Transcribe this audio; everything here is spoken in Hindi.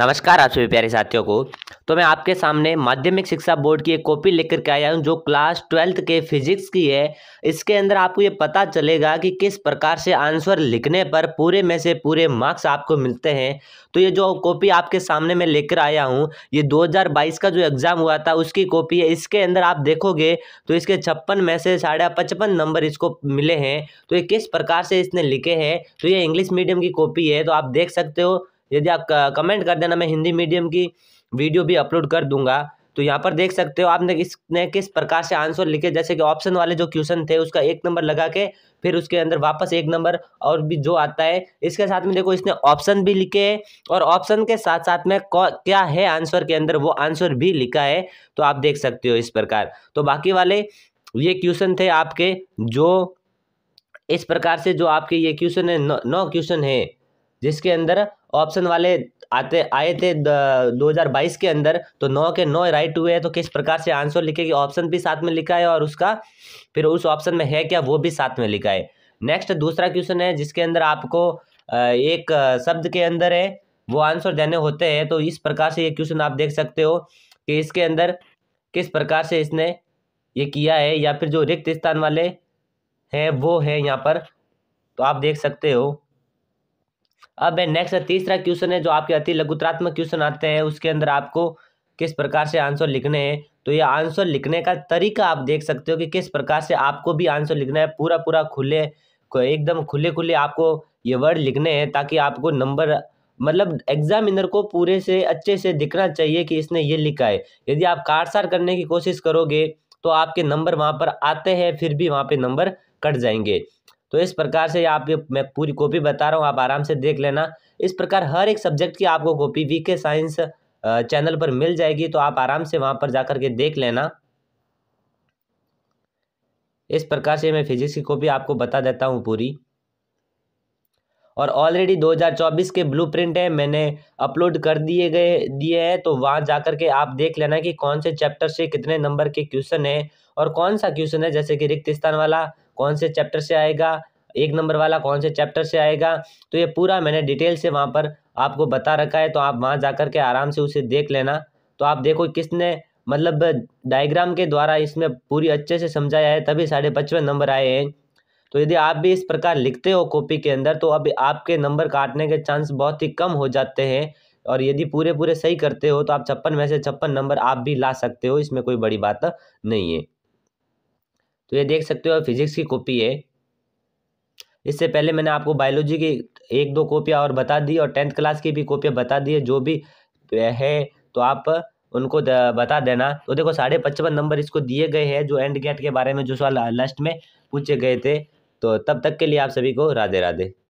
नमस्कार आप सभी प्यारे साथियों को तो मैं आपके सामने माध्यमिक शिक्षा बोर्ड की एक कॉपी लेकर के आया हूँ जो क्लास ट्वेल्थ के फिजिक्स की है इसके अंदर आपको ये पता चलेगा कि किस प्रकार से आंसर लिखने पर पूरे में से पूरे मार्क्स आपको मिलते हैं तो ये जो कॉपी आपके सामने मैं लेकर आया हूँ ये 2022 का जो एग्ज़ाम हुआ था उसकी कॉपी है इसके अंदर आप देखोगे तो इसके छप्पन में से साढ़े पचपन नंबर इसको मिले हैं तो ये किस प्रकार से इसने लिखे हैं तो ये इंग्लिश मीडियम की कॉपी है तो आप देख सकते हो यदि आप कमेंट कर देना मैं हिंदी मीडियम की वीडियो भी अपलोड कर दूंगा तो यहाँ पर देख सकते हो आपने इसने किस प्रकार से आंसर लिखे जैसे कि ऑप्शन वाले जो क्वेश्चन थे उसका एक नंबर लगा के फिर उसके अंदर वापस एक नंबर और भी जो आता है इसके साथ में देखो इसने ऑप्शन भी लिखे है और ऑप्शन के साथ साथ में क्या है आंसर के अंदर वो आंसर भी लिखा है तो आप देख सकते हो इस प्रकार तो बाकी वाले ये क्वेश्चन थे आपके जो इस प्रकार से जो आपके ये क्वेश्चन है नौ क्वेश्चन है जिसके अंदर ऑप्शन वाले आते आए थे दो हज़ार बाईस के अंदर तो नौ के नौ राइट हुए हैं तो किस प्रकार से आंसर लिखे कि ऑप्शन भी साथ में लिखा है और उसका फिर उस ऑप्शन में है क्या वो भी साथ में लिखा है नेक्स्ट दूसरा क्वेश्चन है जिसके अंदर आपको एक शब्द के अंदर है वो आंसर देने होते हैं तो इस प्रकार से ये क्वेश्चन आप देख सकते हो कि इसके अंदर किस प्रकार से इसने ये किया है या फिर जो रिक्त स्थान वाले हैं वो है यहाँ पर तो आप देख सकते हो अब नेक्स्ट तीसरा क्वेश्चन है जो आपके अति लघुतरात्मक क्वेश्चन आते हैं उसके अंदर आपको किस प्रकार से आंसर लिखने हैं तो ये आंसर लिखने का तरीका आप देख सकते हो कि किस प्रकार से आपको भी आंसर लिखना है पूरा पूरा खुले एकदम खुले खुले आपको ये वर्ड लिखने हैं ताकि आपको नंबर मतलब एग्जामिनर को पूरे से अच्छे से दिखना चाहिए कि इसने ये लिखा है यदि आप कारसार करने की कोशिश करोगे तो आपके नंबर वहाँ पर आते हैं फिर भी वहाँ पर नंबर कट जाएंगे तो इस प्रकार से आप ये मैं पूरी कॉपी बता रहा हूँ आप आराम से देख लेना इस प्रकार हर एक सब्जेक्ट की आपको copy V K science channel पर मिल जाएगी तो आप आराम से वहाँ पर जा कर के देख लेना इस प्रकार से मैं फिजिक्स की कॉपी आपको बता देता हूँ पूरी और ऑलरेडी 2024 के ब्लूप्रिंट है मैंने अपलोड कर दिए गए दिए हैं तो वहाँ जा के आप देख लेना कि कौन से चैप्टर से कितने नंबर के क्वेश्चन है और कौन सा क्वेश्चन है जैसे कि रिक्त स्थान वाला कौन से चैप्टर से आएगा एक नंबर वाला कौन से चैप्टर से आएगा तो ये पूरा मैंने डिटेल से वहाँ पर आपको बता रखा है तो आप वहाँ जा कर के आराम से उसे देख लेना तो आप देखो किसने मतलब डायग्राम के द्वारा इसमें पूरी अच्छे से समझाया है तभी साढ़े पचपन नंबर आए हैं तो यदि आप भी इस प्रकार लिखते हो कॉपी के अंदर तो अब आपके नंबर काटने के चांस बहुत ही कम हो जाते हैं और यदि पूरे पूरे सही करते हो तो आप छप्पन में से छप्पन नंबर आप भी ला सकते हो इसमें कोई बड़ी बात नहीं है तो ये देख सकते हो फिजिक्स की कॉपी है इससे पहले मैंने आपको बायोलॉजी की एक दो कॉपियाँ और बता दी और टेंथ क्लास की भी कॉपियाँ बता दी है जो भी है तो आप उनको बता देना तो देखो साढ़े पचपन नंबर इसको दिए गए हैं जो एंड गेट के बारे में जो सवाल लास्ट में पूछे गए थे तो तब तक के लिए आप सभी को राधे राधे